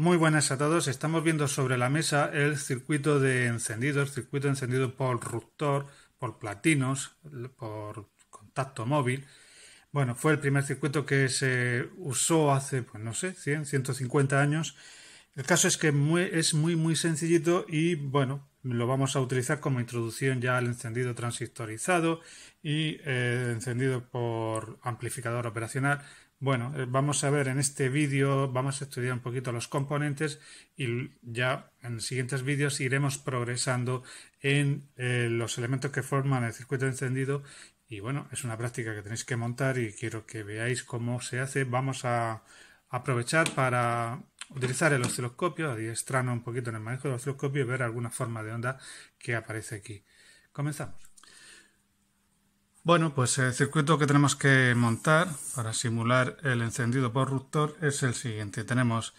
Muy buenas a todos. Estamos viendo sobre la mesa el circuito de encendido, el circuito encendido por ruptor, por platinos, por contacto móvil. Bueno, fue el primer circuito que se usó hace, pues no sé, 100, 150 años. El caso es que es muy, muy sencillito y bueno, lo vamos a utilizar como introducción ya al encendido transistorizado y eh, encendido por amplificador operacional. Bueno, eh, vamos a ver en este vídeo, vamos a estudiar un poquito los componentes y ya en siguientes vídeos iremos progresando en eh, los elementos que forman el circuito encendido y bueno, es una práctica que tenéis que montar y quiero que veáis cómo se hace. Vamos a aprovechar para utilizar el osciloscopio, adiestrarnos un poquito en el manejo del osciloscopio y ver alguna forma de onda que aparece aquí. Comenzamos. Bueno, pues el circuito que tenemos que montar para simular el encendido por ruptor es el siguiente. Tenemos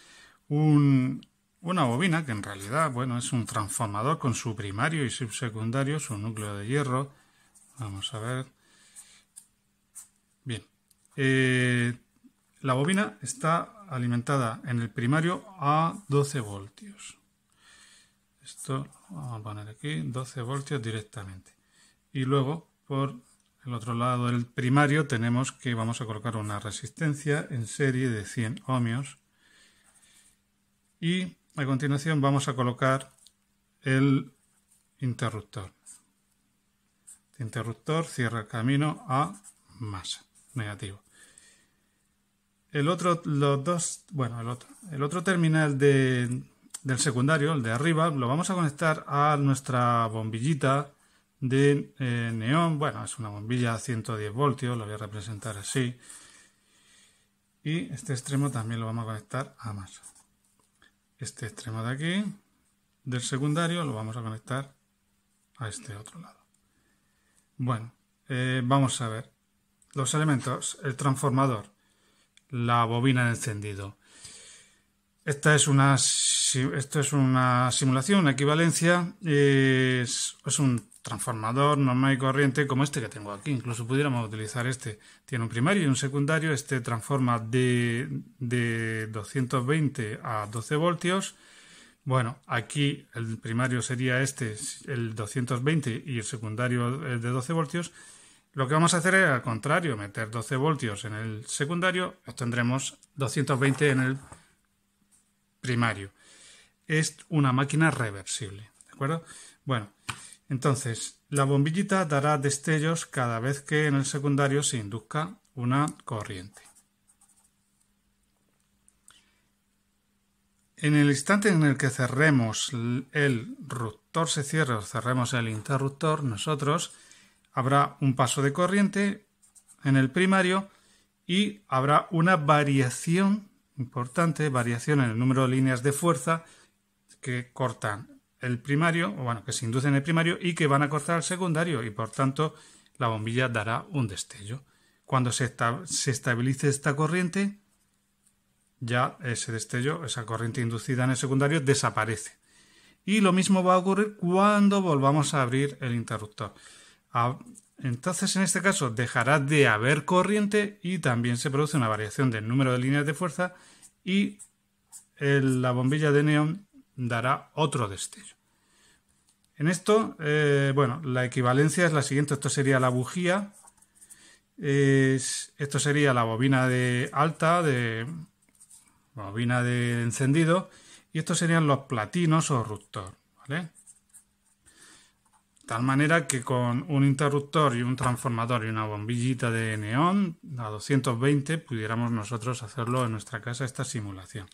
una bobina que en realidad bueno, es un transformador con su primario y secundario, su núcleo de hierro. Vamos a ver. Bien. Eh, la bobina está alimentada en el primario a 12 voltios. Esto lo vamos a poner aquí, 12 voltios directamente. Y luego por el otro lado del primario tenemos que vamos a colocar una resistencia en serie de 100 ohmios y a continuación vamos a colocar el interruptor. Este interruptor cierra el camino a masa negativo. El otro, los dos, bueno, el otro, terminal del secundario, el de arriba, lo vamos a conectar a nuestra bombillita de eh, neón. Bueno, es una bombilla a 110 voltios, lo voy a representar así. Y este extremo también lo vamos a conectar a más. Este extremo de aquí, del secundario, lo vamos a conectar a este otro lado. Bueno, eh, vamos a ver. Los elementos, el transformador, la bobina de encendido. Esta es una, esto es una simulación, una equivalencia, es, es un transformador normal y corriente como este que tengo aquí. Incluso pudiéramos utilizar este. Tiene un primario y un secundario. Este transforma de, 220 a 12 voltios. Bueno, aquí el primario sería este, el 220 y el secundario de 12 voltios. Lo que vamos a hacer es al contrario, meter 12 voltios en el secundario, obtendremos 220 en el primario. Es una máquina reversible, ¿de acuerdo? Bueno, entonces, la bombillita dará destellos cada vez que en el secundario se induzca una corriente. En el instante en el que cerremos el ruptor, se cierra cerremos el interruptor, nosotros habrá un paso de corriente en el primario y habrá una variación importante, variación en el número de líneas de fuerza que cortan el primario, bueno, que se induce en el primario y que van a cortar el secundario y por tanto la bombilla dará un destello. Cuando se, se estabilice esta corriente, ya ese destello, esa corriente inducida en el secundario desaparece. Y lo mismo va a ocurrir cuando volvamos a abrir el interruptor. Ah, entonces, en este caso, dejará de haber corriente y también se produce una variación del número de líneas de fuerza y la bombilla de neón dará otro destello. En esto, eh, bueno, la equivalencia es la siguiente. Esto sería la bujía. esto sería la bobina de alta, de bobina de encendido. Y estos serían los platinos o ruptor. ¿vale? Tal manera que con un interruptor y un transformador y una bombillita de neón a 220 pudiéramos nosotros hacerlo en nuestra casa esta simulación.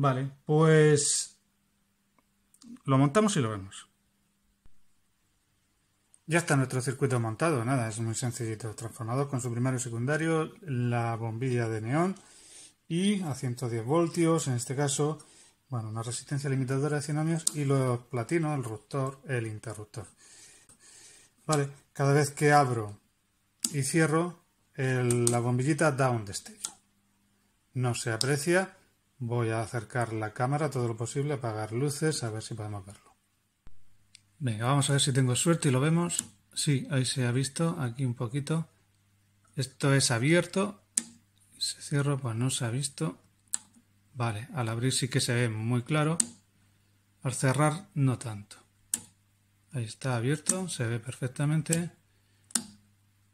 Vale, pues lo montamos y lo vemos. Ya está nuestro circuito montado, nada, es muy sencillito. Transformador con su primario y secundario, la bombilla de neón y a 110 voltios, en este caso, bueno, una resistencia limitadora de 100 ohmios y los platinos, el ruptor, el interruptor. Vale, cada vez que abro y cierro, la bombillita da un destello. No se aprecia, Voy a acercar la cámara todo lo posible, apagar luces, a ver si podemos verlo. Venga, vamos a ver si tengo suerte y lo vemos. Sí, ahí se ha visto, aquí un poquito. Esto es abierto. Se cierra, pues no se ha visto. Vale, al abrir sí que se ve muy claro. Al cerrar, no tanto. Ahí está abierto, se ve perfectamente.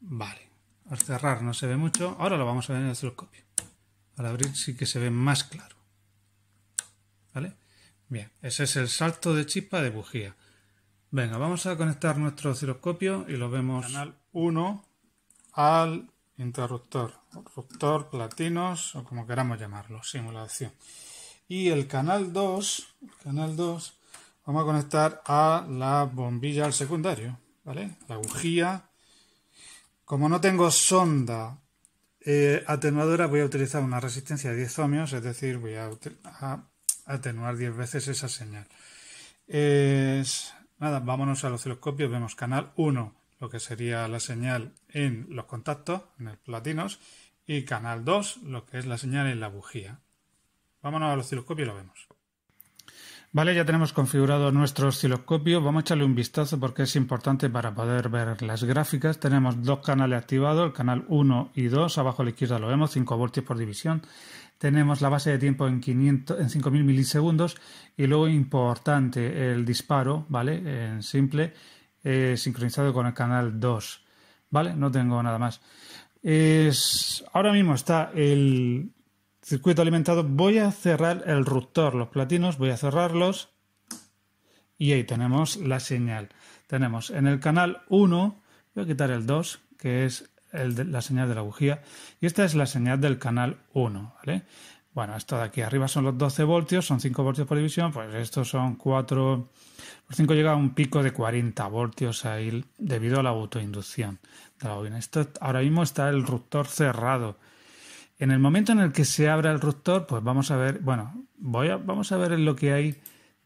Vale, al cerrar no se ve mucho. Ahora lo vamos a ver en el telescopio. Al abrir sí que se ve más claro. ¿Vale? Bien, ese es el salto de chispa de bujía. Venga, vamos a conectar nuestro osciloscopio y lo vemos. Canal 1 al interruptor, interruptor, platinos o como queramos llamarlo, simulación. Y el canal 2, canal 2, vamos a conectar a la bombilla al secundario, ¿vale? La bujía. Como no tengo sonda eh, atenuadora, voy a utilizar una resistencia de 10 ohmios, es decir, voy a, a atenuar 10 veces esa señal. Es, nada, vámonos al osciloscopio, vemos canal 1, lo que sería la señal en los contactos, en los platinos, y canal 2, lo que es la señal en la bujía. Vámonos al osciloscopio y lo vemos. Vale, ya tenemos configurado nuestro osciloscopio. Vamos a echarle un vistazo porque es importante para poder ver las gráficas. Tenemos dos canales activados, el canal 1 y 2. Abajo a la izquierda lo vemos, 5 voltios por división tenemos la base de tiempo en, 500, en 5000 milisegundos y luego importante el disparo, ¿vale? En simple, eh, sincronizado con el canal 2, ¿vale? No tengo nada más. Es, ahora mismo está el circuito alimentado. Voy a cerrar el ruptor, los platinos, voy a cerrarlos. Y ahí tenemos la señal. Tenemos en el canal 1, voy a quitar el 2, que es la señal de la bujía y esta es la señal del canal 1, ¿vale? Bueno, esto de aquí arriba son los 12 voltios, son 5 voltios por división, pues estos son 4, por 5 llega a un pico de 40 voltios ahí debido a la autoinducción de la bobina. Esto, ahora mismo está el ruptor cerrado. En el momento en el que se abra el ruptor, pues vamos a ver, bueno, voy a, vamos a ver lo que hay,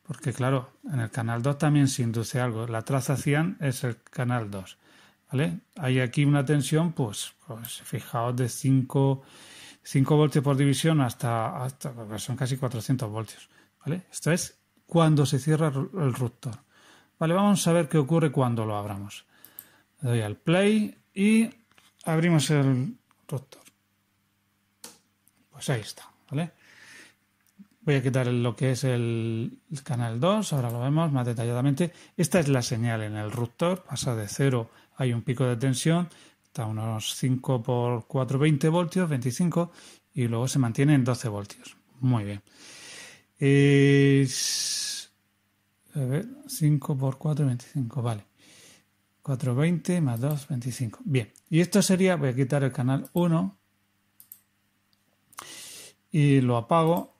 porque claro, en el canal 2 también se induce algo. La trazación es el canal 2. Hay aquí una tensión, pues, pues fijaos, de 5, 5 voltios por división hasta, hasta, son casi 400 voltios, ¿vale? Esto es cuando se cierra el ruptor. Vale, vamos a ver qué ocurre cuando lo abramos. doy al play y abrimos el ruptor. Pues ahí está, Voy a quitar lo que es el, canal 2, ahora lo vemos más detalladamente. Esta es la señal en el ruptor, pasa de 0 hay un pico de tensión, está a unos 5 por 4, 20 voltios, 25, y luego se mantiene en 12 voltios. Muy bien. a ver, 5 por 4, 25, vale. 4, 20 más 2, 25. Bien, y esto sería, voy a quitar el canal 1 y lo apago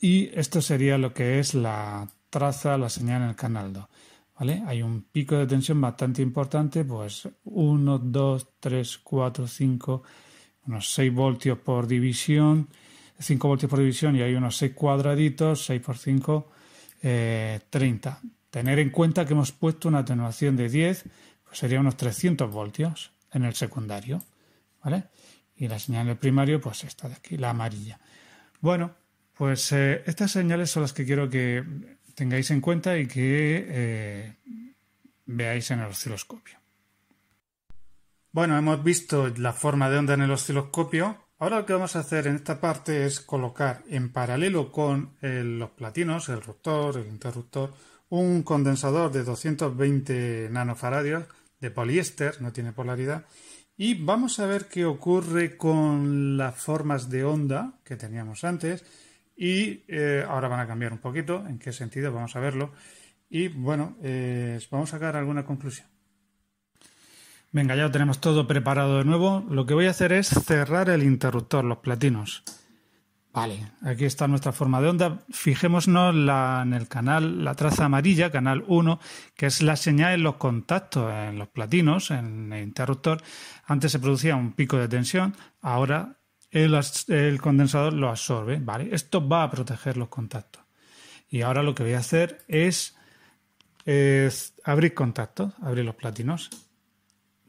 y esto sería lo que es la traza, la señal en el canal 2. Hay un pico de tensión bastante importante, pues 1, 2, 3, 4, 5, unos 6 voltios por división, 5 voltios por división y hay unos 6 cuadraditos, 6 por 5, 30. Eh, Tener en cuenta que hemos puesto una atenuación de 10, pues sería unos 300 voltios en el secundario, ¿vale? Y la señal en el primario, pues esta de aquí, la amarilla. Bueno, pues eh, estas señales son las que quiero que tengáis en cuenta y que eh, veáis en el osciloscopio. Bueno, hemos visto la forma de onda en el osciloscopio. Ahora lo que vamos a hacer en esta parte es colocar en paralelo con eh, los platinos, el rotor, el interruptor, un condensador de 220 nanofaradios de poliéster, no tiene polaridad, y vamos a ver qué ocurre con las formas de onda que teníamos antes y eh, ahora van a cambiar un poquito, en qué sentido, vamos a verlo. Y bueno, eh, vamos a sacar alguna conclusión. Venga, ya lo tenemos todo preparado de nuevo. Lo que voy a hacer es cerrar el interruptor, los platinos. Vale, aquí está nuestra forma de onda. Fijémonos en el canal, la traza amarilla, canal 1, que es la señal en los contactos, en los platinos, en el interruptor. Antes se producía un pico de tensión, ahora el, condensador lo absorbe, ¿vale? Esto va a proteger los contactos. Y ahora lo que voy a hacer es, eh, abrir contactos, abrir los platinos.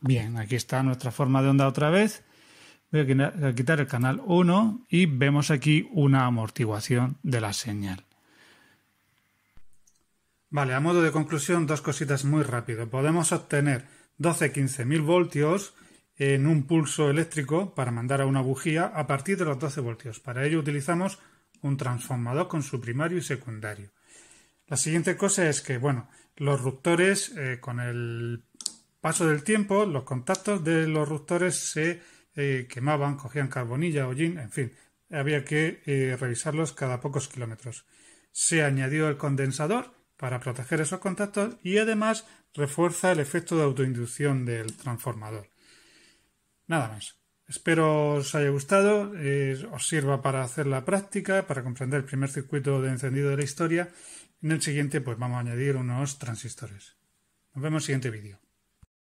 Bien, aquí está nuestra forma de onda otra vez. Voy a quitar el canal 1 y vemos aquí una amortiguación de la señal. Vale, a modo de conclusión, dos cositas muy rápido. Podemos obtener 12 mil voltios en un pulso eléctrico para mandar a una bujía a partir de los 12 voltios. Para ello utilizamos un transformador con su primario y secundario. La siguiente cosa es que, bueno, los ruptores eh, con el paso del tiempo, los contactos de los ruptores se eh, quemaban, cogían carbonilla, o hollín, en fin, había que eh, revisarlos cada pocos kilómetros. Se añadió el condensador para proteger esos contactos y además refuerza el efecto de autoinducción del transformador. Nada más. Espero os haya gustado, eh, os sirva para hacer la práctica, para comprender el primer circuito de encendido de la historia. En el siguiente pues vamos a añadir unos transistores. Nos vemos en el siguiente vídeo.